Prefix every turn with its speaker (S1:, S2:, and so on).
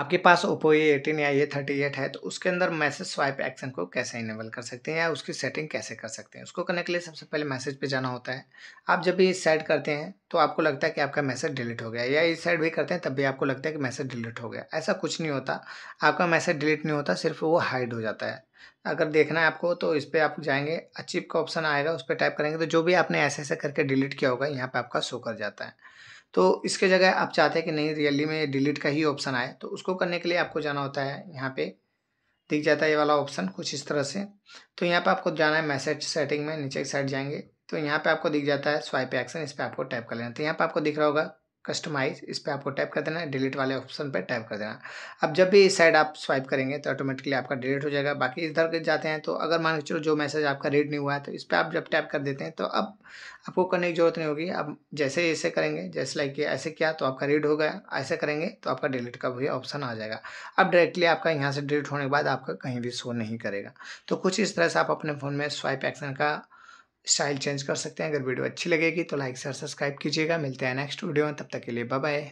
S1: आपके पास Oppo A eighteen या ए thirty eight है तो उसके अंदर मैसेज स्वाइप एक्शन को कैसे इनेबल कर सकते हैं या उसकी सेटिंग कैसे कर सकते हैं उसको करने के लिए सबसे पहले मैसेज पे जाना होता है आप जब भी सेट करते हैं तो आपको लगता है कि आपका मैसेज डिलीट हो गया या इस साइड भी करते हैं तब भी आपको लगता है कि मैसेज डिलीट हो गया ऐसा कुछ नहीं होता आपका मैसेज डिलीट नहीं होता सिर्फ वो हाइड हो जाता है अगर देखना है आपको तो इस पर आप जाएंगे अचीव का ऑप्शन आएगा उस पर टाइप करेंगे तो जो भी आपने ऐसे ऐसे करके डिलीट किया होगा यहाँ पर आपका शो कर जाता है तो इसके जगह आप चाहते हैं कि नहीं रियली में डिलीट का ही ऑप्शन आए तो उसको करने के लिए आपको जाना होता है यहाँ पे दिख जाता है ये वाला ऑप्शन कुछ इस तरह से तो यहाँ पे आपको जाना है मैसेज सेटिंग में नीचे की साइड जाएंगे तो यहाँ पे आपको दिख जाता है स्वाइप एक्शन इस पर आपको टैप कर लेना तो यहाँ पर आपको दिख रहा होगा कस्टमाइज इस पर आपको टैप कर देना है डिलीट वाले ऑप्शन पर टैप कर देना अब जब भी इस साइड आप स्वाइप करेंगे तो ऑटोमेटिकली आपका डिलीट हो जाएगा बाकी इधर के जाते हैं तो अगर मान के चलो जो मैसेज आपका रीड नहीं हुआ है तो इस पर आप जब टैप कर देते हैं तो अब आपको करने की जरूरत नहीं होगी अब जैसे ऐसे करेंगे जैसे लाइक कि ऐसे किया तो आपका रीड हो गया ऐसे करेंगे तो आपका डिलीट का भी ऑप्शन आ जाएगा अब डायरेक्टली आपका यहाँ से डिलीट होने के बाद आपका कहीं भी शो नहीं करेगा तो कुछ इस तरह से आप अपने फ़ोन में स्वाइप एक्शन का स्टाइल चेंज कर सकते हैं अगर वीडियो अच्छी लगेगी तो लाइक शेयर सब्सक्राइब कीजिएगा मिलते हैं नेक्स्ट वीडियो में तब तक के लिए बाय बाय